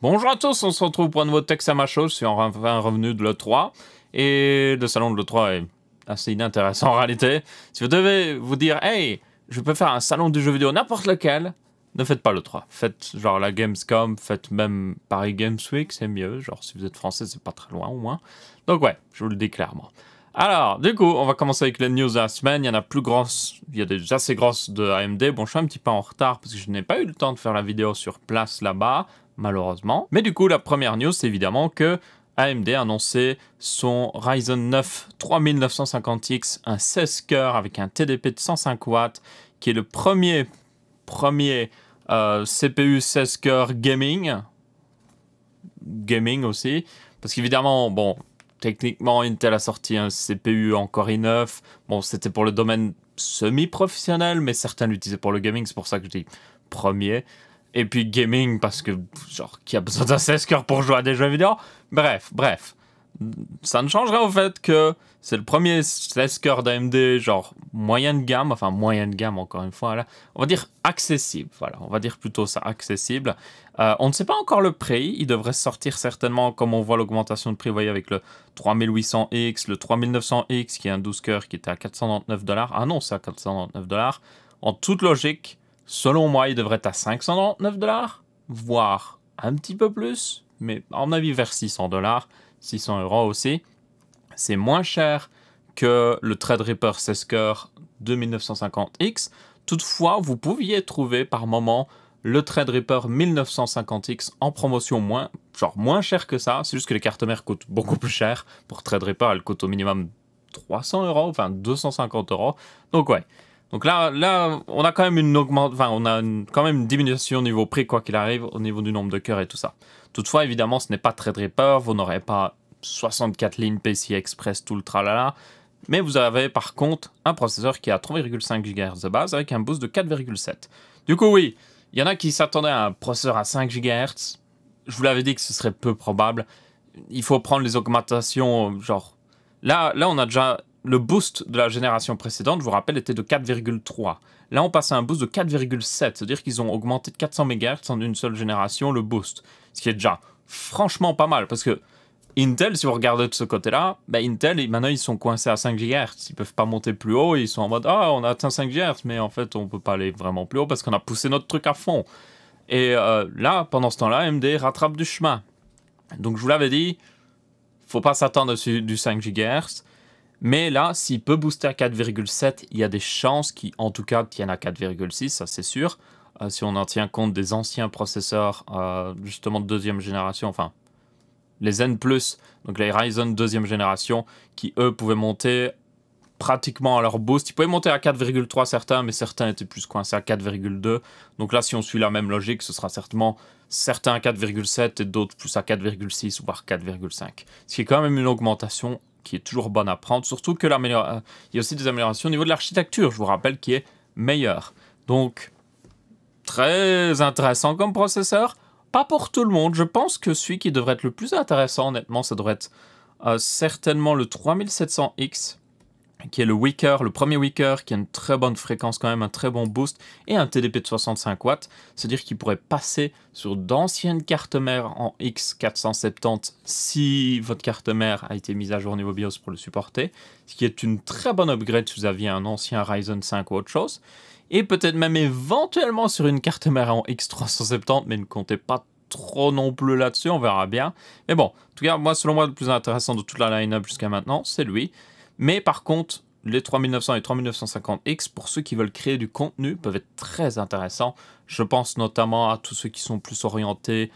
Bonjour à tous, on se retrouve pour un nouveau texte à ma chose sur un revenu de l'E3. Et le salon de l'E3 est assez inintéressant en réalité. Si vous devez vous dire, hey, je peux faire un salon du jeu vidéo n'importe lequel, ne faites pas l'E3. Faites genre la Gamescom, faites même Paris Games Week, c'est mieux. Genre si vous êtes français, c'est pas très loin au moins. Donc ouais, je vous le dis clairement. Alors, du coup, on va commencer avec les news de la semaine. Il y en a plus grosses, il y a des assez grosses de AMD. Bon, je suis un petit peu en retard parce que je n'ai pas eu le temps de faire la vidéo sur place là-bas malheureusement. Mais du coup, la première news, c'est évidemment que AMD a annoncé son Ryzen 9 3950X, un 16 cœurs avec un TDP de 105 watts, qui est le premier, premier euh, CPU 16 cœurs gaming. Gaming aussi. Parce qu'évidemment, bon, techniquement, Intel a sorti un CPU encore i9. Bon, c'était pour le domaine semi-professionnel, mais certains l'utilisaient pour le gaming, c'est pour ça que je dis premier. Et puis gaming, parce que, genre, qui a besoin d'un 16 coeurs pour jouer à des jeux vidéo Bref, bref. Ça ne changera au fait que c'est le premier 16 coeurs d'AMD, genre, moyenne gamme, enfin, moyenne gamme, encore une fois, là. On va dire accessible, voilà. On va dire plutôt ça, accessible. Euh, on ne sait pas encore le prix. Il devrait sortir certainement, comme on voit l'augmentation de prix, vous voyez, avec le 3800X, le 3900X, qui est un 12 coeurs qui était à 499 dollars. Ah non, c'est à 499 dollars. En toute logique, Selon moi, il devrait être à 599 dollars, voire un petit peu plus, mais en avis vers 600 dollars, 600 euros aussi. C'est moins cher que le Threadripper 16 coeurs 2950X. Toutefois, vous pouviez trouver par moment le Trade Threadripper 1950X en promotion moins, genre moins cher que ça. C'est juste que les cartes mères coûtent beaucoup plus cher. Pour Threadripper, elles coûtent au minimum 300 euros, enfin 250 euros. Donc ouais, donc là, là, on a quand même une augmente, enfin, on a quand même une diminution au niveau prix, quoi qu'il arrive, au niveau du nombre de cœurs et tout ça. Toutefois, évidemment, ce n'est pas très très vous n'aurez pas 64 lignes PCI Express, tout le tralala, mais vous avez par contre un processeur qui a 3,5 GHz de base avec un boost de 4,7. Du coup, oui, il y en a qui s'attendaient à un processeur à 5 GHz, je vous l'avais dit que ce serait peu probable, il faut prendre les augmentations, genre, là, là on a déjà le boost de la génération précédente, je vous rappelle, était de 4,3. Là, on passe à un boost de 4,7, c'est-à-dire qu'ils ont augmenté de 400 MHz en une seule génération le boost, ce qui est déjà franchement pas mal, parce que Intel, si vous regardez de ce côté-là, bah, Intel, maintenant, ils sont coincés à 5 GHz. Ils peuvent pas monter plus haut. Ils sont en mode, ah, on a atteint 5 GHz, mais en fait, on peut pas aller vraiment plus haut parce qu'on a poussé notre truc à fond. Et euh, là, pendant ce temps-là, AMD rattrape du chemin. Donc, je vous l'avais dit, faut pas s'attendre du 5 GHz. Mais là, s'il peut booster à 4,7, il y a des chances qu'il, en tout cas, tienne à 4,6, ça c'est sûr. Euh, si on en tient compte des anciens processeurs, euh, justement de deuxième génération, enfin, les N+, donc les Ryzen deuxième génération, qui eux pouvaient monter pratiquement à leur boost. Ils pouvaient monter à 4,3 certains, mais certains étaient plus coincés à 4,2. Donc là, si on suit la même logique, ce sera certainement certains à 4,7 et d'autres plus à 4,6, voire 4,5. Ce qui est quand même une augmentation qui est toujours bonne à prendre, surtout que euh, il y a aussi des améliorations au niveau de l'architecture, je vous rappelle, qui est meilleure. Donc, très intéressant comme processeur. Pas pour tout le monde, je pense que celui qui devrait être le plus intéressant, honnêtement, ça devrait être euh, certainement le 3700X qui est le Wicker, le premier Wicker, qui a une très bonne fréquence quand même, un très bon boost, et un TDP de 65 watts, c'est-à-dire qu'il pourrait passer sur d'anciennes cartes mères en X470 si votre carte mère a été mise à jour niveau BIOS pour le supporter, ce qui est une très bonne upgrade si vous aviez un ancien Ryzen 5 ou autre chose, et peut-être même éventuellement sur une carte mère en X370, mais ne comptez pas trop non plus là-dessus, on verra bien. Mais bon, en tout cas, moi, selon moi, le plus intéressant de toute la line-up jusqu'à maintenant, c'est lui. Mais par contre, les 3900 et 3950X, pour ceux qui veulent créer du contenu, peuvent être très intéressants. Je pense notamment à tous ceux qui sont plus orientés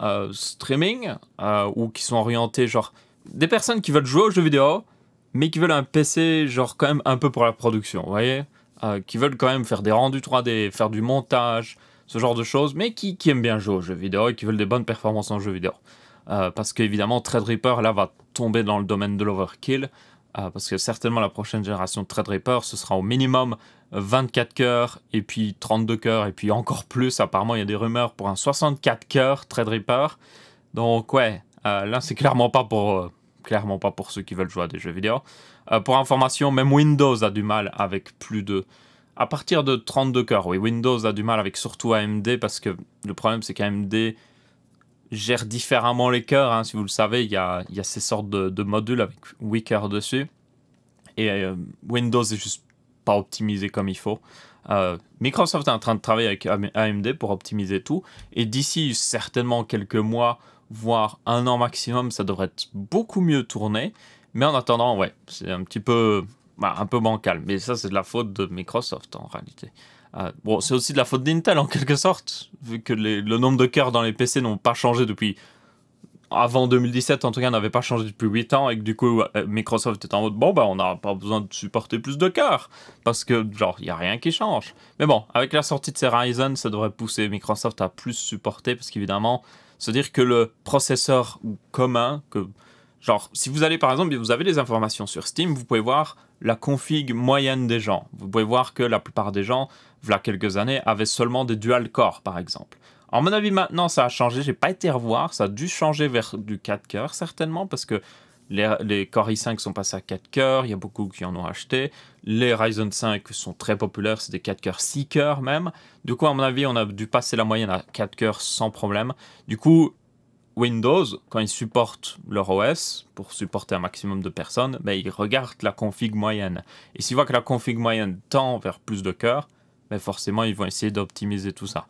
euh, streaming euh, ou qui sont orientés genre des personnes qui veulent jouer aux jeux vidéo mais qui veulent un PC genre quand même un peu pour la production, vous voyez euh, Qui veulent quand même faire des rendus 3D, faire du montage, ce genre de choses, mais qui, qui aiment bien jouer aux jeux vidéo et qui veulent des bonnes performances en jeux vidéo. parce qu'évidemment, Trade Ripper là, va tomber dans le domaine de l'overkill. Ah, parce que certainement la prochaine génération de Threadripper, ce sera au minimum 24 cœurs, et puis 32 cœurs, et puis encore plus. Apparemment, il y a des rumeurs pour un 64 cœurs Threadripper. Donc ouais, euh, là c'est clairement pas pour euh, clairement pas pour ceux qui veulent jouer à des jeux vidéo. Euh, pour information, même Windows a du mal avec plus de à partir de 32 cœurs. Oui, Windows a du mal avec surtout AMD parce que le problème c'est qu'AMD gère différemment les cœurs. Hein. Si vous le savez, il y a, ces sortes de, modules avec 8 dessus. Et euh, Windows est juste pas optimisé comme il faut. Euh, Microsoft est en train de travailler avec AMD pour optimiser tout. Et d'ici certainement quelques mois, voire un an maximum, ça devrait être beaucoup mieux tourné. Mais en attendant, ouais, c'est un petit peu, bah, un peu bancal. Mais ça, c'est de la faute de Microsoft en réalité. Ah, bon, c'est aussi de la faute d'Intel en quelque sorte, vu que le nombre de cœurs dans les PC n'ont pas changé depuis. Avant 2017, en tout cas, n'avait pas changé depuis 8 ans, et que du coup, euh, Microsoft était en mode bon, bah, on n'a pas besoin de supporter plus de cœurs, parce que, genre, il n'y a rien qui change. Mais bon, avec la sortie de ces Ryzen, ça devrait pousser Microsoft à plus supporter, parce qu'évidemment, se dire que le processeur commun, que Genre, si vous allez par exemple, vous avez des informations sur Steam, vous pouvez voir la config moyenne des gens. Vous pouvez voir que la plupart des gens, voilà quelques années, avaient seulement des dual cores, par exemple. En mon avis, maintenant, ça a changé. J'ai pas été revoir. Ça a dû changer vers du 4 cœurs, certainement, parce que les, les Core i5 sont passés à 4 cœurs. Il y a beaucoup qui en ont acheté. Les Ryzen 5 sont très populaires. C'est des 4 cœurs, 6 cœurs même. Du coup, à mon avis, on a dû passer la moyenne à 4 cœurs sans problème. Du coup, Windows, quand ils supportent leur OS, pour supporter un maximum de personnes, ben, ils regardent la config moyenne. Et s'ils voient que la config moyenne tend vers plus de cœurs, ben, forcément, ils vont essayer d'optimiser tout ça.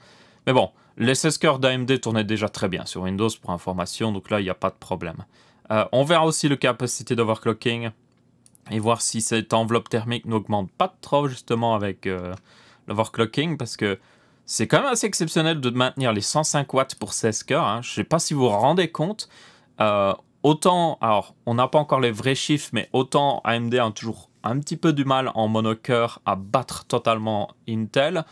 Mais bon, les 16 cœurs d'AMD tournaient déjà très bien sur Windows pour information, donc là, il n'y a pas de problème. Euh, on verra aussi le capacité d'overclocking et voir si cette enveloppe thermique n'augmente pas trop justement avec euh, l'overclocking parce que c'est quand même assez exceptionnel de maintenir les 105 watts pour 16 cœurs. Hein. Je ne sais pas si vous vous rendez compte. Euh, autant, alors on n'a pas encore les vrais chiffres, mais autant AMD a toujours un petit peu du mal en monocœur à battre totalement Intel,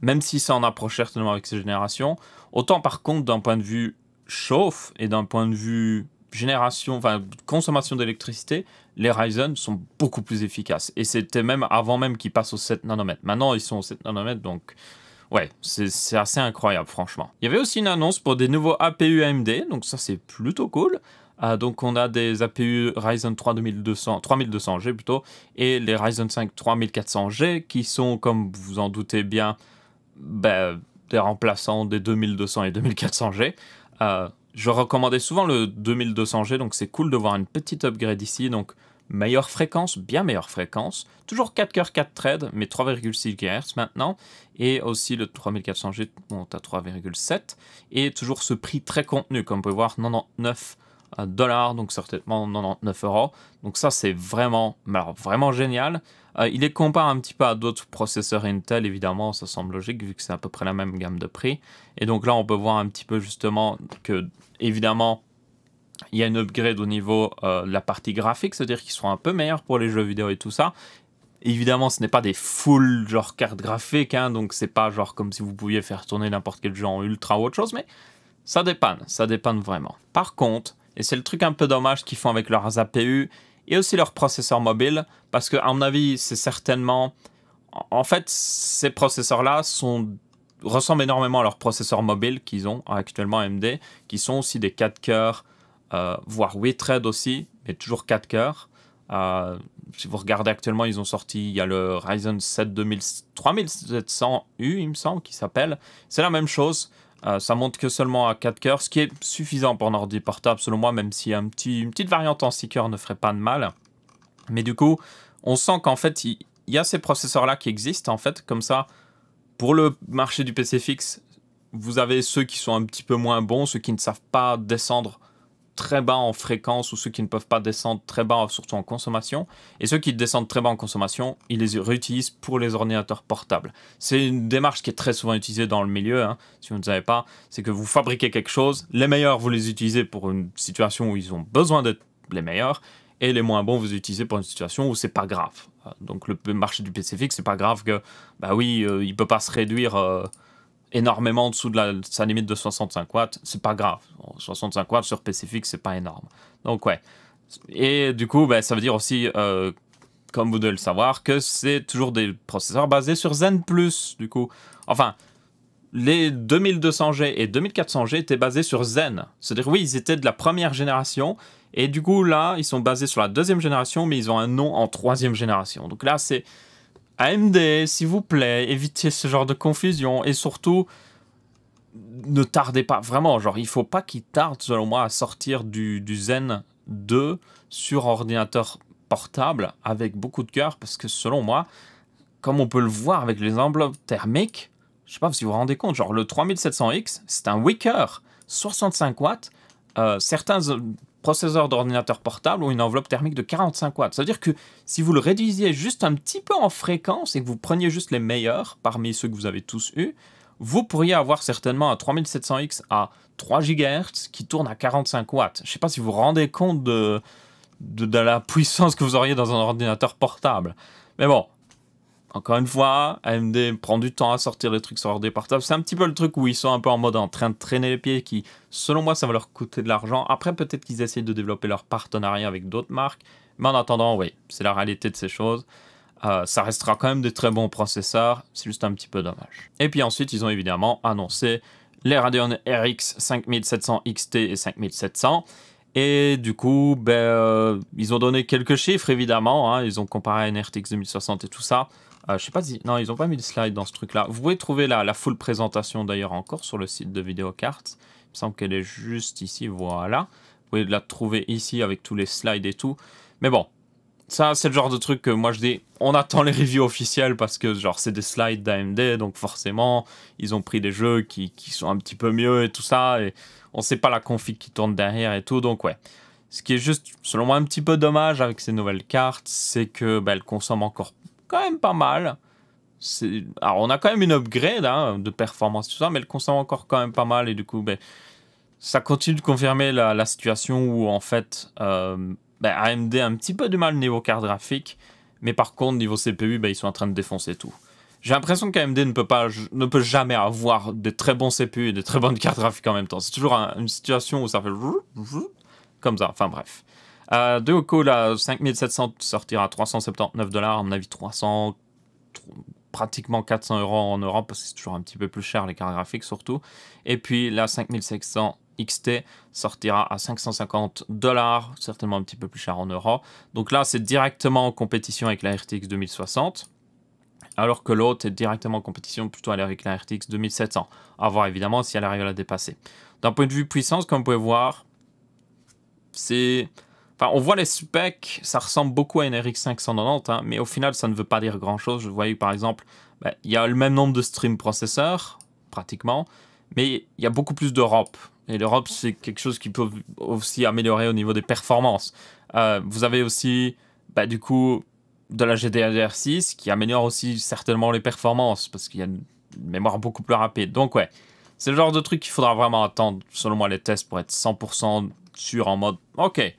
même si ça en approche certainement avec ces générations. Autant par contre d'un point de vue chauffe et d'un point de vue génération, enfin consommation d'électricité, les Ryzen sont beaucoup plus efficaces. Et c'était même avant même qu'ils passent aux 7 nanomètres. Maintenant ils sont aux 7 nanomètres, donc Ouais, c'est assez incroyable, franchement. Il y avait aussi une annonce pour des nouveaux APU AMD, donc ça, c'est plutôt cool. Euh, donc on a des APU Ryzen 3 2200, 3200G plutôt, et les Ryzen 5 3400G qui sont, comme vous en doutez bien, ben, des remplaçants des 2200 et 2400G. Euh, je recommandais souvent le 2200G, donc c'est cool de voir une petite upgrade ici. Donc meilleure fréquence, bien meilleure fréquence, toujours 4 cœurs 4 threads, mais 3,6 GHz maintenant, et aussi le 3400G monte à 3,7, et toujours ce prix très contenu, comme vous pouvez voir, 99 euh, dollars, donc certainement 99 euros. Donc ça, c'est vraiment, vraiment génial. Euh, il est comparé un petit peu à d'autres processeurs Intel, évidemment, ça semble logique vu que c'est à peu près la même gamme de prix. Et donc là, on peut voir un petit peu justement que, évidemment, il y a une upgrade au niveau euh, de la partie graphique, c'est-à-dire qu'ils sont un peu meilleurs pour les jeux vidéo et tout ça. Évidemment, ce n'est pas des full genre cartes graphiques, hein, donc c'est pas genre comme si vous pouviez faire tourner n'importe quel jeu en ultra ou autre chose, mais ça dépanne, ça dépanne vraiment. Par contre, et c'est le truc un peu dommage qu'ils font avec leurs APU et aussi leurs processeurs mobiles, parce que à mon avis, c'est certainement, en fait, ces processeurs-là sont ressemblent énormément à leurs processeurs mobiles qu'ils ont actuellement AMD, qui sont aussi des 4 cœurs euh, voire 8 Trade aussi, mais toujours 4 cœurs. Euh, si vous regardez actuellement, ils ont sorti, il y a le Ryzen 7 3700U, il me semble, qui s'appelle. C'est la même chose. Euh, ça monte que seulement à 4 cœurs, ce qui est suffisant pour un ordi portable, selon moi, même si un petit, une petite variante en 6 cœurs ne ferait pas de mal. Mais du coup, on sent qu'en fait, il, il y, a ces processeurs-là qui existent, en fait, comme ça, pour le marché du PC fixe, vous avez ceux qui sont un petit peu moins bons, ceux qui ne savent pas descendre très bas en fréquence ou ceux qui ne peuvent pas descendre très bas, surtout en consommation. Et ceux qui descendent très bas en consommation, ils les réutilisent pour les ordinateurs portables. C'est une démarche qui est très souvent utilisée dans le milieu, hein, si vous ne savez pas. C'est que vous fabriquez quelque chose, les meilleurs, vous les utilisez pour une situation où ils ont besoin d'être les meilleurs, et les moins bons vous utilisez pour une situation où c'est pas grave. Euh, donc le marché du Pacifique, c'est pas grave que, bah oui, euh, il peut pas se réduire. Euh, énormément en dessous de, sa limite de 65 watts, c'est pas grave. 65 watts sur PC fixe, c'est pas énorme. Donc ouais. Et du coup, bah, ça veut dire aussi, euh, comme vous devez le savoir, que c'est toujours des processeurs basés sur Zen+. Du coup, enfin, les 2200G et 2400G étaient basés sur Zen. C'est-à-dire, oui, ils étaient de la première génération. Et du coup, là, ils sont basés sur la deuxième génération, mais ils ont un nom en troisième génération. Donc là, c'est AMD, s'il vous plaît, évitez ce genre de confusion et surtout ne tardez pas. Vraiment, genre, il faut pas qu'il tarde, selon moi, à sortir du, du Zen 2 sur ordinateur portable avec beaucoup de cœur parce que selon moi, comme on peut le voir avec les enveloppes thermiques, je sais pas si vous vous rendez compte, genre le 3700X, c'est un wicker, 65 watts. Euh, certains processeur d'ordinateur portable ou une enveloppe thermique de 45 watts. C'est-à-dire que si vous le réduisiez juste un petit peu en fréquence et que vous preniez juste les meilleurs parmi ceux que vous avez tous eu, vous pourriez avoir certainement un 3700X à 3 GHz qui tourne à 45 watts. Je ne sais pas si vous vous rendez compte de, de, la puissance que vous auriez dans un ordinateur portable. Mais bon, encore une fois, AMD prend du temps à sortir les trucs sur leur départable, C'est un petit peu le truc où ils sont un peu en mode en train de traîner les pieds qui, selon moi, ça va leur coûter de l'argent. Après, peut-être qu'ils essayent de développer leur partenariat avec d'autres marques. Mais en attendant, oui, c'est la réalité de ces choses. Euh, ça restera quand même des très bons processeurs. C'est juste un petit peu dommage. Et puis ensuite, ils ont évidemment annoncé les Radeon RX 5700 XT et 5700. Et du coup, ben, euh, ils ont donné quelques chiffres évidemment. Hein. Ils ont comparé à une 2060 et tout ça. Ah, je sais pas si... Non, ils ont pas mis de slide dans ce truc-là. Vous pouvez trouver la, la full présentation d'ailleurs encore sur le site de Vidéocarte. Il me semble qu'elle est juste ici, voilà. Vous pouvez la trouver ici avec tous les slides et tout. Mais bon, ça c'est le genre de truc que moi je dis, on attend les reviews officielles parce que genre c'est des slides d'AMD, donc forcément ils ont pris des jeux qui, sont un petit peu mieux et tout ça, et on sait pas la config qui tourne derrière et tout, donc ouais. Ce qui est juste, selon moi, un petit peu dommage avec ces nouvelles cartes, c'est que bah, elles consomment encore quand même pas mal. Alors, on a quand même une upgrade hein, de performance, tout ça, mais le consomme encore quand même pas mal. Et du coup, ben, ça continue de confirmer la, situation où, en fait, euh, ben, AMD a un petit peu de mal niveau carte graphique. Mais par contre, niveau CPU, ben, ils sont en train de défoncer tout. J'ai l'impression qu'AMD ne, peut pas, ne peut jamais avoir de très bons CPU et de très bonnes cartes graphiques en même temps. C'est toujours une situation où ça fait comme ça. Enfin bref de Oko, la 5700 sortira à 379 dollars, à mon avis 300, pratiquement 400 euros en Europe, parce que c'est toujours un petit peu plus cher les cartes graphiques surtout. Et puis la 5600 XT sortira à 550 dollars, certainement un petit peu plus cher en Europe. Donc là, c'est directement en compétition avec la RTX 2060 alors que l'autre est directement en compétition plutôt avec la RTX 2700. À voir évidemment si elle arrive à la dépasser. D'un point de vue puissance, comme vous pouvez voir, c'est on voit les specs, ça ressemble beaucoup à une RX 590, hein, mais au final, ça ne veut pas dire grand-chose. Je voyais par exemple, bah, il y a le même nombre de stream processeurs, pratiquement, mais il y a beaucoup plus d'Europe. Et l'Europe, c'est quelque chose qui peut aussi améliorer au niveau des performances. Euh, vous avez aussi, bah, du coup, de la GDDR6 qui améliore aussi certainement les performances parce qu'il y a une mémoire beaucoup plus rapide. Donc, ouais, c'est le genre de truc qu'il faudra vraiment attendre, selon moi, les tests pour être 100% sûr en mode OK,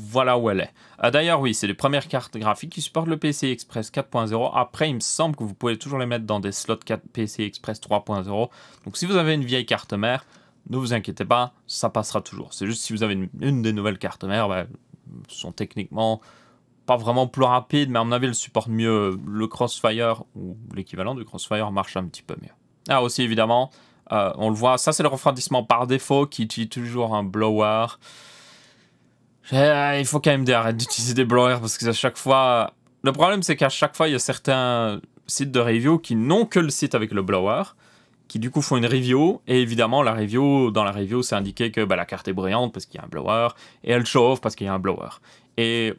voilà où elle est. Euh, d'ailleurs, oui, c'est les premières cartes graphiques qui supportent le PCI Express 4.0. Après, il me semble que vous pouvez toujours les mettre dans des slots PCI Express 3.0. Donc, si vous avez une vieille carte mère, ne vous inquiétez pas, ça passera toujours. C'est juste si vous avez une, des nouvelles cartes mères, bah, sont techniquement pas vraiment plus rapides, mais à mon avis, elles supportent mieux le Crossfire ou l'équivalent du Crossfire marche un petit peu mieux. Ah, aussi, évidemment, euh, on le voit, ça c'est le refroidissement par défaut qui utilise toujours un blower. Eh, il faut quand même d'arrêter d'utiliser des blower parce qu'à à chaque fois. Le problème, c'est qu'à chaque fois, il y a certains sites de review qui n'ont que le site avec le blower, qui du coup font une review. Et évidemment, la review, dans la review, c'est indiqué que bah, la carte est brillante parce qu'il y a un blower, et elle chauffe parce qu'il y a un blower. Et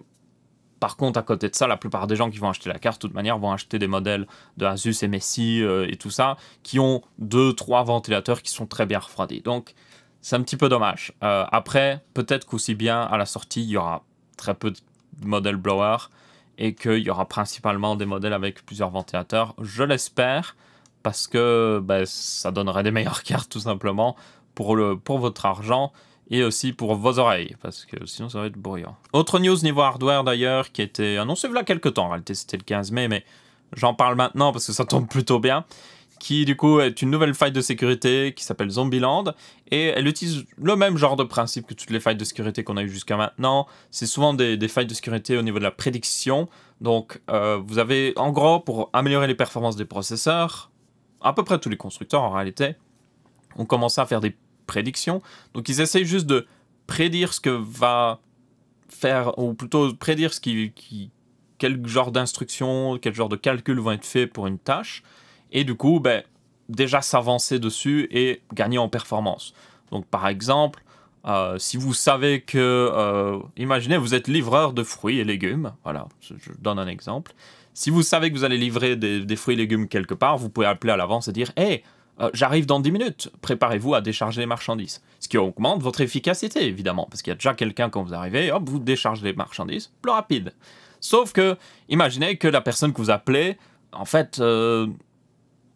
par contre, à côté de ça, la plupart des gens qui vont acheter la carte, de toute manière, vont acheter des modèles de Asus, MSI Messi, euh, et tout ça, qui ont deux, trois ventilateurs qui sont très bien refroidis. Donc, c'est un petit peu dommage. Euh, après, peut-être qu'aussi bien à la sortie, il y aura très peu de modèles blower et qu'il y aura principalement des modèles avec plusieurs ventilateurs. Je l'espère parce que ben, ça donnerait des meilleures cartes tout simplement pour, le, pour votre argent et aussi pour vos oreilles, parce que sinon ça va être bruyant. Autre news niveau hardware d'ailleurs, qui était annoncé il y a quelques temps, en réalité c'était le 15 mai, mais j'en parle maintenant parce que ça tombe plutôt bien qui du coup est une nouvelle faille de sécurité qui s'appelle Zombieland, et elle utilise le même genre de principe que toutes les failles de sécurité qu'on a eu jusqu'à maintenant. C'est souvent des, failles de sécurité au niveau de la prédiction. Donc euh, vous avez en gros pour améliorer les performances des processeurs, à peu près tous les constructeurs en réalité, ont commencé à faire des prédictions. Donc ils essayent juste de prédire ce que va faire, ou plutôt prédire ce qui, qui quel genre d'instruction quel genre de calcul vont être faits pour une tâche et du coup, ben, déjà s'avancer dessus et gagner en performance. Donc par exemple, euh, si vous savez que, euh, imaginez, vous êtes livreur de fruits et légumes, voilà, je, donne un exemple. Si vous savez que vous allez livrer des, fruits et légumes quelque part, vous pouvez appeler à l'avance et dire, hé, euh, j'arrive dans 10 minutes, préparez-vous à décharger les marchandises. Ce qui augmente votre efficacité, évidemment, parce qu'il y a déjà quelqu'un quand vous arrivez, hop, vous déchargez les marchandises, plus rapide. Sauf que, imaginez que la personne que vous appelez, en fait,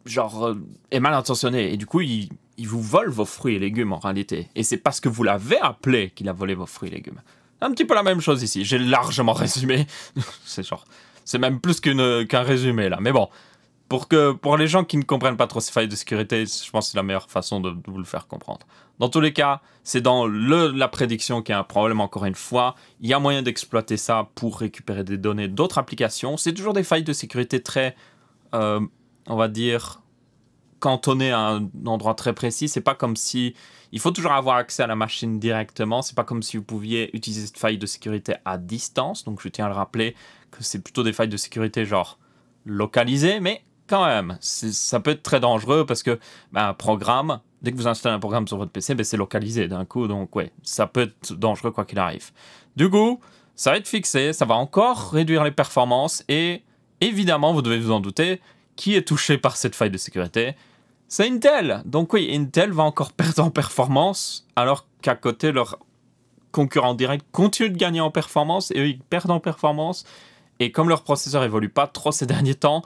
genre, euh, est mal intentionné. Et du coup, il, vous vole vos fruits et légumes en réalité. Et c'est parce que vous l'avez appelé qu'il a volé vos fruits et légumes. Un petit peu la même chose ici. J'ai largement résumé. c'est genre, c'est même plus qu'un résumé là. Mais bon, pour que pour les gens qui ne comprennent pas trop ces failles de sécurité, je pense que c'est la meilleure façon de, vous le faire comprendre. Dans tous les cas, c'est dans le, la prédiction qu'il y a un problème encore une fois. Il y a moyen d'exploiter ça pour récupérer des données d'autres applications. C'est toujours des failles de sécurité très euh, on va dire, cantonné à un endroit très précis. C'est pas comme si il faut toujours avoir accès à la machine directement. C'est pas comme si vous pouviez utiliser cette faille de sécurité à distance. Donc je tiens à le rappeler que c'est plutôt des failles de sécurité genre localisées, mais quand même, ça peut être très dangereux parce que ben, un programme, dès que vous installez un programme sur votre PC, ben, c'est localisé d'un coup. Donc ouais, ça peut être dangereux quoi qu'il arrive. Du coup, ça va être fixé, ça va encore réduire les performances et évidemment, vous devez vous en douter, qui est touché par cette faille de sécurité C'est Intel. Donc oui, Intel va encore perdre en performance, alors qu'à côté, leur concurrent direct continue de gagner en performance, et eux, ils perdent en performance. Et comme leur processeur évolue pas trop ces derniers temps,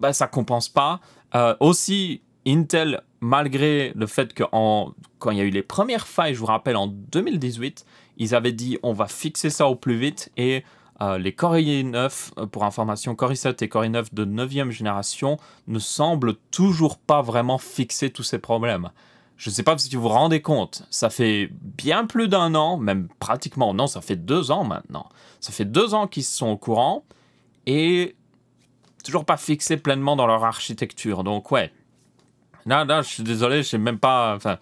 bah, ça compense pas. Euh, aussi, Intel, malgré le fait que en, quand il y a eu les premières failles, je vous rappelle, en 2018, ils avaient dit on va fixer ça au plus vite et euh, les Core i9, euh, pour information, Core 7 et Core i9 de 9e génération ne semblent toujours pas vraiment fixer tous ces problèmes. Je ne sais pas si vous vous rendez compte, ça fait bien plus d'un an, même pratiquement, non, ça fait deux ans maintenant. Ça fait deux ans qu'ils sont au courant et toujours pas fixés pleinement dans leur architecture. Donc ouais, là, là, je suis désolé, je sais même pas, enfin,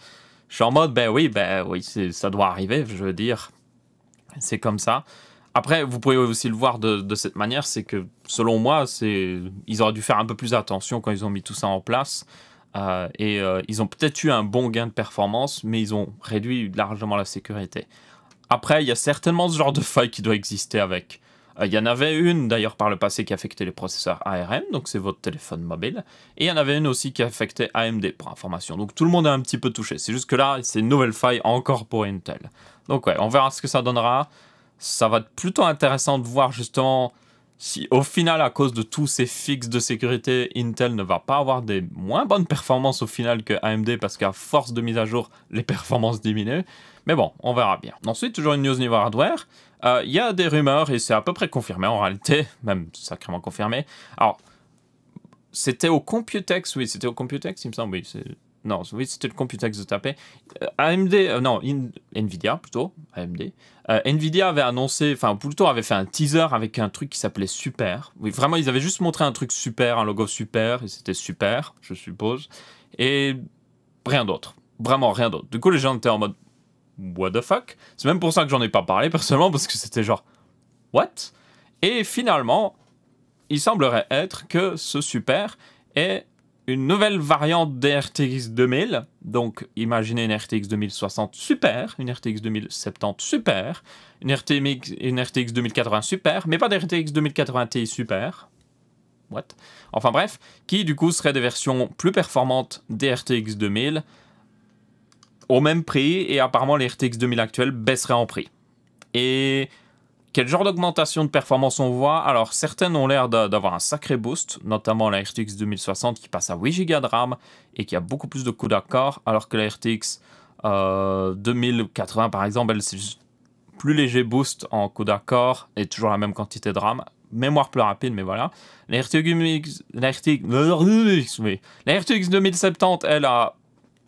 je suis en mode, ben oui, ben oui, ça doit arriver, je veux dire, c'est comme ça. Après, vous pouvez aussi le voir de, cette manière, c'est que selon moi, c'est ils auraient dû faire un peu plus attention quand ils ont mis tout ça en place. Euh, et euh, ils ont peut-être eu un bon gain de performance, mais ils ont réduit largement la sécurité. Après, il y a certainement ce genre de faille qui doit exister avec. Euh, il y en avait une d'ailleurs par le passé qui affectait les processeurs ARM, donc c'est votre téléphone mobile, et il y en avait une aussi qui affectait AMD pour information. Donc tout le monde est un petit peu touché. C'est juste que là, c'est une nouvelle faille encore pour Intel. Donc ouais, on verra ce que ça donnera ça va être plutôt intéressant de voir justement si au final, à cause de tous ces fixes de sécurité, Intel ne va pas avoir des moins bonnes performances au final que AMD parce qu'à force de mise à jour, les performances diminuent. Mais bon, on verra bien. Ensuite, toujours une news niveau hardware. Il euh, y a des rumeurs et c'est à peu près confirmé en réalité, même sacrément confirmé. Alors, c'était au Computex, oui, c'était au Computex, il me semble, oui, c'est non, oui, c'était le Computex de taper. Euh, AMD, euh, non, Nvidia plutôt, AMD. Euh, Nvidia avait annoncé, enfin plutôt avait fait un teaser avec un truc qui s'appelait Super. Oui, vraiment, ils avaient juste montré un truc super, un logo super, et c'était super, je suppose. Et rien d'autre. Vraiment rien d'autre. Du coup, les gens étaient en mode, what the fuck C'est même pour ça que j'en ai pas parlé personnellement, parce que c'était genre, what Et finalement, il semblerait être que ce super est une nouvelle variante des 2000. Donc, imaginez une RTX 2060 super, une RTX 2070 super, une RTX, 2080 super, mais pas des RTX 2080 Ti super. What Enfin bref, qui du coup serait des versions plus performantes des RTX 2000 au même prix, et apparemment les RTX 2000 actuelles baisseraient en prix. Et quel genre d'augmentation de performance on voit Alors certaines ont l'air d'avoir un sacré boost, notamment la RTX 2060 qui passe à 8 Go de RAM et qui a beaucoup plus de coups d'accord, alors que la RTX 2080 euh, par exemple, elle c'est plus léger boost en coups d'accord et toujours la même quantité de RAM, mémoire plus rapide, mais voilà. La RTX, 2070, elle a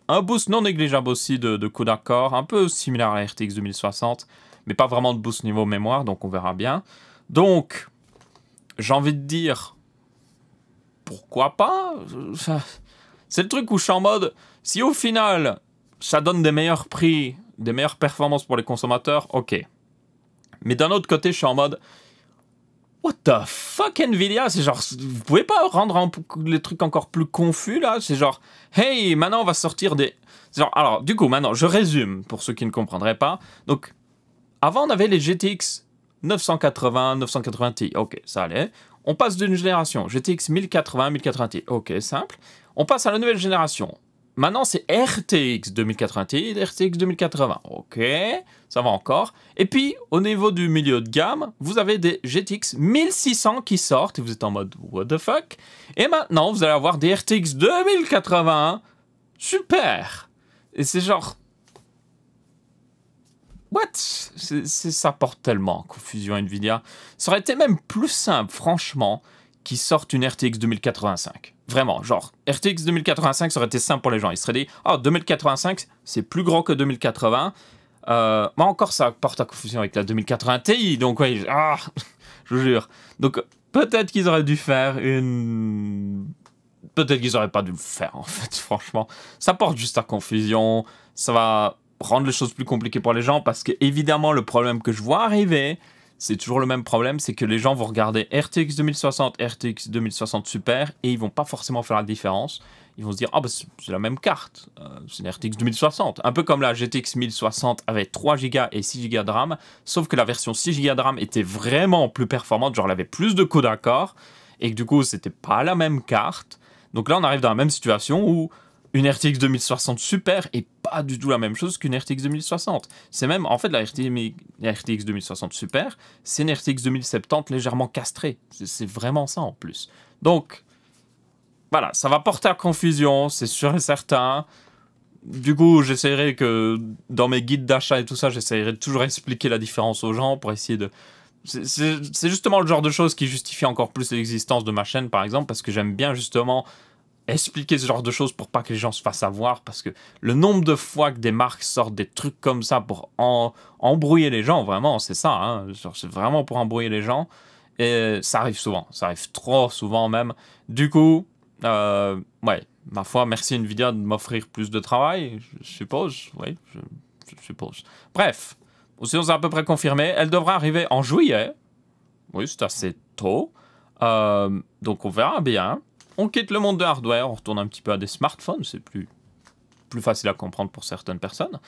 un boost non négligeable aussi de, de coups d'accord, un peu similaire à la RTX 2060 mais pas vraiment de boost niveau mémoire, donc on verra bien. Donc, j'ai envie de dire, pourquoi pas C'est le truc où je suis en mode, si au final, ça donne des meilleurs prix, des meilleures performances pour les consommateurs, ok. Mais d'un autre côté, je suis en mode, what the fuck Nvidia C'est genre, vous pouvez pas rendre les trucs encore plus confus là C'est genre, hey, maintenant on va sortir des... alors, du coup, maintenant, je résume pour ceux qui ne comprendraient pas. Donc, avant, on avait les GTX 980, 980 Ti. Ok, ça allait. On passe d'une génération, GTX 1080, 1080 Ti. Ok, simple. On passe à la nouvelle génération. Maintenant, c'est RTX 2080 et RTX 2080. Ok, ça va encore. Et puis, au niveau du milieu de gamme, vous avez des GTX 1600 qui sortent et vous êtes en mode What the fuck Et maintenant, vous allez avoir des RTX 2080. Super Et c'est genre What c'est Ça porte tellement, confusion Nvidia. Ça aurait été même plus simple, franchement, qu'ils sortent une RTX 2085. Vraiment, genre, RTX 2085, ça aurait été simple pour les gens. Ils seraient dit, oh, ah, 2085, c'est plus grand que 2080. Euh, moi encore, ça porte à confusion avec la 2080 Ti, donc ouais, ah, je vous jure. Donc peut-être qu'ils auraient dû faire une... Peut-être qu'ils auraient pas dû le faire, en fait, franchement. Ça porte juste à confusion, ça va rendre les choses plus compliquées pour les gens parce que évidemment le problème que je vois arriver, c'est toujours le même problème, c'est que les gens vont regarder RTX 2060, RTX 2060 Super et ils vont pas forcément faire la différence. Ils vont se dire ah bah c'est la même carte, euh, c'est une RTX 2060. Un peu comme la GTX 1060 avait 3 Go et 6 Go de RAM, sauf que la version 6 Go de RAM était vraiment plus performante, genre elle avait plus de codes à et que du coup c'était pas la même carte. Donc là on arrive dans la même situation où une RTX 2060 Super est pas du tout la même chose qu'une RTX 2060. C'est même, en fait, la RTX, 2060 Super, c'est une RTX 2070 légèrement castrée. C'est vraiment ça en plus. Donc, voilà, ça va porter à confusion, c'est sûr et certain. Du coup, j'essaierai que dans mes guides d'achat et tout ça, j'essaierai de toujours expliquer la différence aux gens pour essayer de, c'est justement le genre de choses qui justifie encore plus l'existence de ma chaîne, par exemple, parce que j'aime bien justement expliquer ce genre de choses pour pas que les gens se fassent avoir parce que le nombre de fois que des marques sortent des trucs comme ça pour embrouiller les gens, vraiment, c'est ça, hein, c'est vraiment pour embrouiller les gens. Et ça arrive souvent, ça arrive trop souvent même. Du coup, euh, ouais, ma foi, merci Nvidia de m'offrir plus de travail, je suppose, oui, je, suppose. Bref, aussi on s'est à peu près confirmé, elle devra arriver en juillet. Oui, c'est assez tôt. Euh, donc on verra bien. On quitte le monde de hardware, on retourne un petit peu à des smartphones, c'est plus, plus facile à comprendre pour certaines personnes.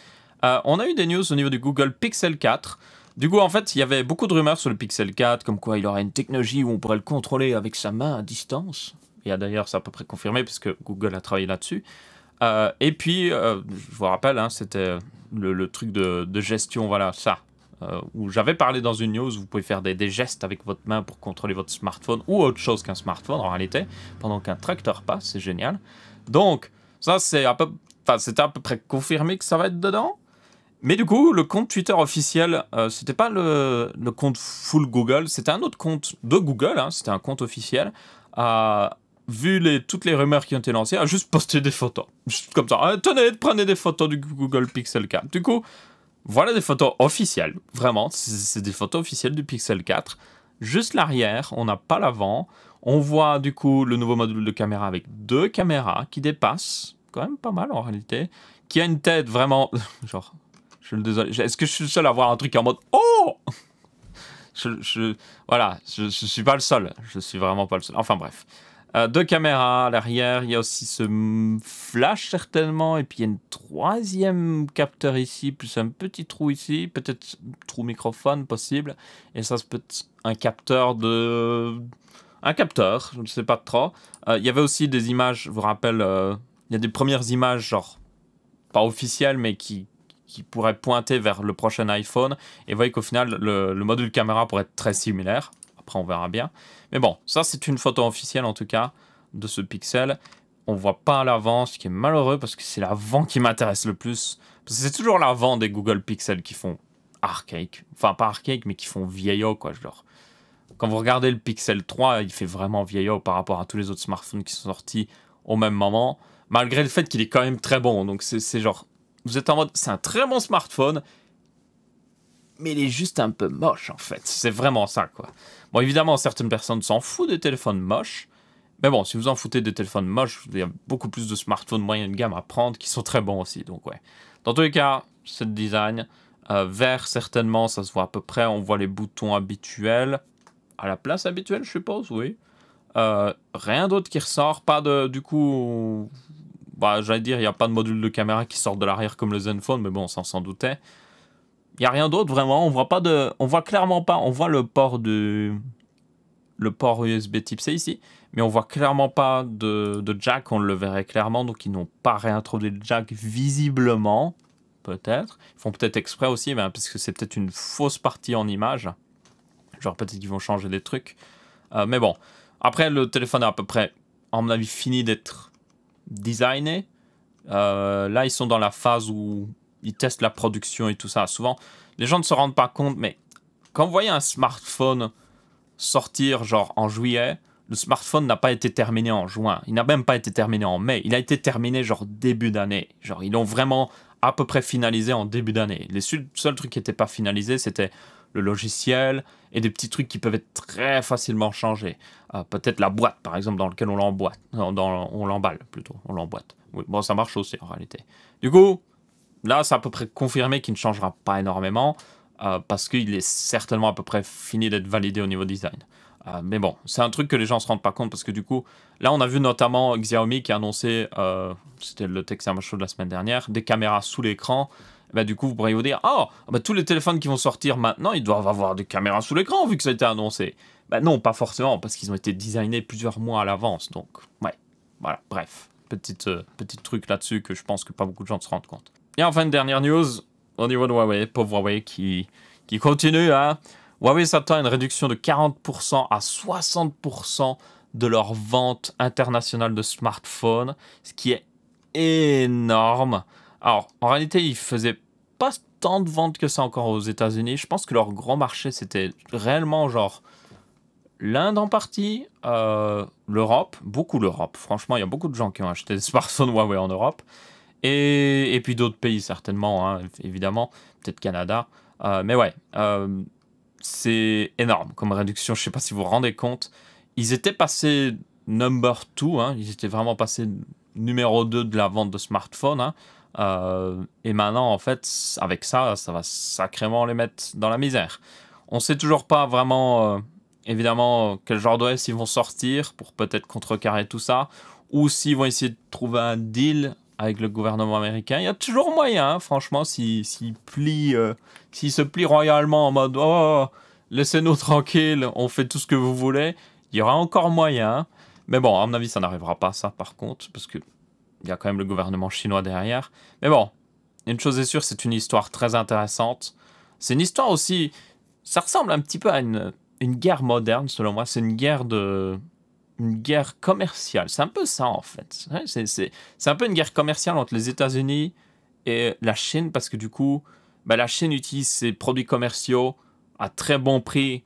Euh, on a eu des news au niveau du Google Pixel 4. Du coup, en fait, il y avait beaucoup de rumeurs sur le Pixel 4, comme quoi il aurait une technologie où on pourrait le contrôler avec sa main à distance. Et d'ailleurs, c'est à peu près confirmé, puisque Google a travaillé là-dessus. Euh, et puis, euh, je vous rappelle, hein, c'était le, truc de, gestion, voilà, ça. Euh, où j'avais parlé dans une news, vous pouvez faire des, gestes avec votre main pour contrôler votre smartphone ou autre chose qu'un smartphone en réalité, pendant qu'un tracteur passe, c'est génial. Donc, ça, c'est à peu, à peu près confirmé que ça va être dedans. Mais du coup, le compte Twitter officiel, euh, c'était pas le, compte full Google, c'était un autre compte de Google, hein, c'était un compte officiel. a vu les, toutes les rumeurs qui ont été lancées, a juste posté des photos. Juste comme ça. Ah, tenez, prenez des photos du Google Pixel 4. Du coup, voilà des photos officielles, vraiment, c'est des photos officielles du Pixel 4. Juste l'arrière, on n'a pas l'avant. On voit du coup le nouveau module de caméra avec deux caméras qui dépassent, quand même pas mal en réalité, qui a une tête vraiment... Genre, je suis désolé, est-ce que je suis le seul à voir un truc en mode... Oh je, je, Voilà, je, je suis pas le seul, je suis vraiment pas le seul. Enfin bref. Euh, deux caméras à l'arrière, il y a aussi ce flash certainement, et puis il y a une troisième capteur ici, plus un petit trou ici, peut-être trou microphone possible, et ça c'est peut être un capteur de... Un capteur, je ne sais pas trop. Euh, il y avait aussi des images, je vous rappelle, euh, il y a des premières images, genre, pas officielles, mais qui, qui pourraient pointer vers le prochain iPhone, et vous voyez qu'au final, le module caméra pourrait être très similaire on verra bien. Mais bon, ça, c'est une photo officielle, en tout cas, de ce pixel. On voit pas l'avant, ce qui est malheureux, parce que c'est l'avant qui m'intéresse le plus. c'est toujours l'avant des Google Pixel qui font archaïque. Enfin, pas archaïque, mais qui font vieillot, quoi. Genre, quand vous regardez le Pixel 3, il fait vraiment vieillot par rapport à tous les autres smartphones qui sont sortis au même moment, malgré le fait qu'il est quand même très bon. Donc c'est genre, vous êtes en mode, c'est un très bon smartphone, mais il est juste un peu moche en fait. C'est vraiment ça quoi. Bon, évidemment, certaines personnes s'en foutent des téléphones moches. Mais bon, si vous en foutez des téléphones moches, il y a beaucoup plus de smartphones moyenne gamme à prendre qui sont très bons aussi. Donc, ouais. Dans tous les cas, c'est le design. Euh, vert, certainement, ça se voit à peu près. On voit les boutons habituels. À la place habituelle, je suppose, oui. Euh, rien d'autre qui ressort. Pas de. Du coup. Bah, j'allais dire, il n'y a pas de module de caméra qui sort de l'arrière comme le Zenfone, mais bon, on s'en doutait. Il n'y a rien d'autre vraiment. On voit pas de, on voit clairement pas. On voit le port de, le port USB Type C ici, mais on voit clairement pas de, jack. On le verrait clairement, donc ils n'ont pas réintroduit le jack visiblement, peut-être. Ils font peut-être exprès aussi, ben, parce que c'est peut-être une fausse partie en image. Genre peut-être qu'ils vont changer des trucs. Euh, mais bon, après le téléphone est à peu près, à mon avis, fini d'être designé. Euh, là, ils sont dans la phase où ils testent la production et tout ça. Souvent, les gens ne se rendent pas compte, mais quand vous voyez un smartphone sortir genre en juillet, le smartphone n'a pas été terminé en juin. Il n'a même pas été terminé en mai. Il a été terminé genre début d'année. Genre ils l'ont vraiment à peu près finalisé en début d'année. Les seuls, seuls trucs qui n'étaient pas finalisés, c'était le logiciel et des petits trucs qui peuvent être très facilement changés. Euh, peut-être la boîte, par exemple, dans laquelle on l'emboîte. Euh, on l'emballe plutôt. On l'emboîte. bon, ça marche aussi en réalité. Du coup, là, c'est à peu près confirmé qu'il ne changera pas énormément euh, parce qu'il est certainement à peu près fini d'être validé au niveau design. Euh, mais bon, c'est un truc que les gens ne se rendent pas compte parce que du coup, là, on a vu notamment Xiaomi qui a annoncé, euh, c'était le texte chaud de la semaine dernière, des caméras sous l'écran. Bah, du coup, vous pourriez vous dire Oh, tous les téléphones qui vont sortir maintenant, ils doivent avoir des caméras sous l'écran vu que ça a été annoncé. Bah, non, pas forcément, parce qu'ils ont été designés plusieurs mois à l'avance. Donc, ouais, voilà, bref. Petite, petit truc là-dessus que je pense que pas beaucoup de gens se rendent compte. Et enfin, une dernière news au niveau de Huawei, pauvre Huawei qui, qui continue. Hein. Huawei s'attend à une réduction de 40% à 60% de leurs ventes internationales de smartphones, ce qui est énorme. Alors, en réalité, ils faisaient pas tant de ventes que ça encore aux États-Unis. Je pense que leur grand marché, c'était réellement genre l'Inde en partie, euh, l'Europe, beaucoup l'Europe. Franchement, il y a beaucoup de gens qui ont acheté des smartphones Huawei en Europe. Et, puis d'autres pays, certainement, hein, évidemment, peut-être Canada. Euh, mais ouais, euh, c'est énorme comme réduction. Je ne sais pas si vous vous rendez compte. Ils étaient passés number two, hein. ils étaient vraiment passés numéro 2 de la vente de smartphones. Hein. Euh, et maintenant, en fait, avec ça, ça va sacrément les mettre dans la misère. On ne sait toujours pas vraiment, évidemment, quel genre d'OS ils vont sortir pour peut-être contrecarrer tout ça. Ou s'ils vont essayer de trouver un deal avec le gouvernement américain. Il y a toujours moyen, hein, franchement, s'il plie, euh, se plie royalement en mode oh laissez-nous tranquilles, on fait tout ce que vous voulez, il y aura encore moyen. Mais bon, à mon avis, ça n'arrivera pas, ça, par contre, parce que il y a quand même le gouvernement chinois derrière. Mais bon, une chose est sûre, c'est une histoire très intéressante. C'est une histoire aussi. Ça ressemble un petit peu à une guerre moderne, selon moi. C'est une guerre de, une guerre commerciale. C'est un peu ça, en fait. C'est un peu une guerre commerciale entre les États-Unis et la Chine, parce que du coup, ben, la Chine utilise ses produits commerciaux à très bon prix.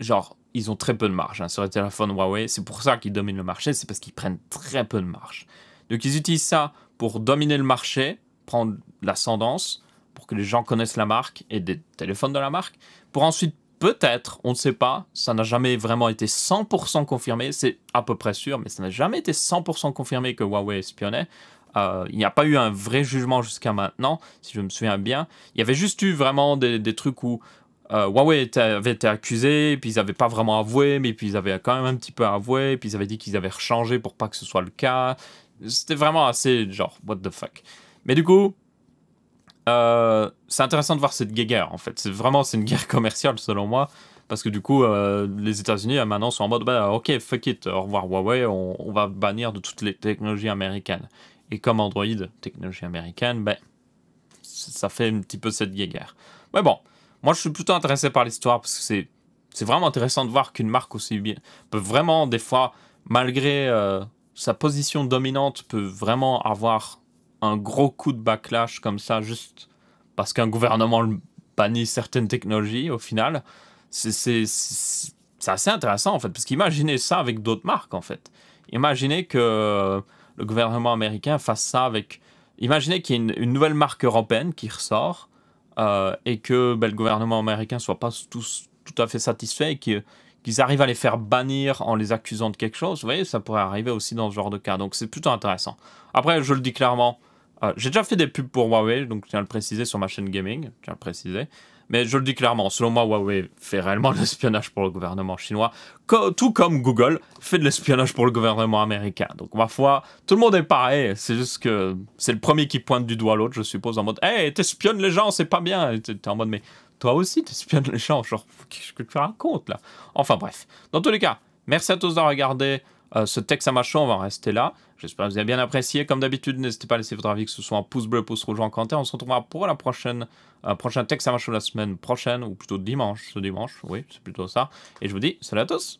Genre, ils ont très peu de marge hein, sur les téléphones Huawei. C'est pour ça qu'ils dominent le marché, c'est parce qu'ils prennent très peu de marge. Donc, ils utilisent ça pour dominer le marché, prendre l'ascendance, pour que les gens connaissent la marque et des téléphones de la marque, pour ensuite Peut-être, on ne sait pas, ça n'a jamais vraiment été 100% confirmé, c'est à peu près sûr, mais ça n'a jamais été 100% confirmé que Huawei espionnait. Euh, il n'y a pas eu un vrai jugement jusqu'à maintenant, si je me souviens bien. Il y avait juste eu vraiment des, trucs où euh, Huawei avait été accusé, puis ils n'avaient pas vraiment avoué, mais puis ils avaient quand même un petit peu avoué, puis ils avaient dit qu'ils avaient rechangé pour pas que ce soit le cas. C'était vraiment assez genre, what the fuck. Mais du coup, euh, c'est intéressant de voir cette guerre en fait. C'est vraiment c'est une guerre commerciale selon moi parce que du coup euh, les États-Unis euh, maintenant sont en mode bah, ok fuck it au revoir Huawei on, va bannir de toutes les technologies américaines et comme Android technologie américaine ben ça fait un petit peu cette guerre. Mais bon moi je suis plutôt intéressé par l'histoire parce que c'est c'est vraiment intéressant de voir qu'une marque aussi bien peut vraiment des fois malgré sa position dominante peut vraiment avoir un gros coup de backlash comme ça, juste parce qu'un gouvernement bannit certaines technologies, au final, c'est assez intéressant en fait. Parce qu'imaginez ça avec d'autres marques en fait. Imaginez que le gouvernement américain fasse ça avec. Imaginez qu'il y ait une, nouvelle marque européenne qui ressort euh, et que ben, le gouvernement américain soit pas tout tout à fait satisfait et qu'ils arrivent à les faire bannir en les accusant de quelque chose. Vous voyez, ça pourrait arriver aussi dans ce genre de cas. Donc c'est plutôt intéressant. Après, je le dis clairement, ah, j'ai déjà fait des pubs pour Huawei, donc je tiens à le préciser sur ma chaîne gaming, je tiens à le préciser. Mais je le dis clairement, selon moi, Huawei fait réellement de l'espionnage pour le gouvernement chinois, tout comme Google fait de l'espionnage pour le gouvernement américain. Donc ma foi, tout le monde est pareil, c'est juste que c'est le premier qui pointe du doigt l'autre, je suppose, en mode « Hey, t'espionnes les gens, c'est pas bien !» T'es en mode « Mais toi aussi, t'espionnes les gens, genre, qu'est-ce que tu racontes, là ?» Enfin bref, dans tous les cas, merci à tous d'avoir regardé, euh, ce texte à machon on va rester là. J'espère que vous avez bien apprécié. Comme d'habitude, n'hésitez pas à laisser votre avis, que ce soit un pouce bleu, pouce rouge en commentaire. On se retrouvera pour la prochaine, euh, prochain texte à ma la semaine prochaine, ou plutôt dimanche, ce dimanche, oui, c'est plutôt ça. Et je vous dis salut à tous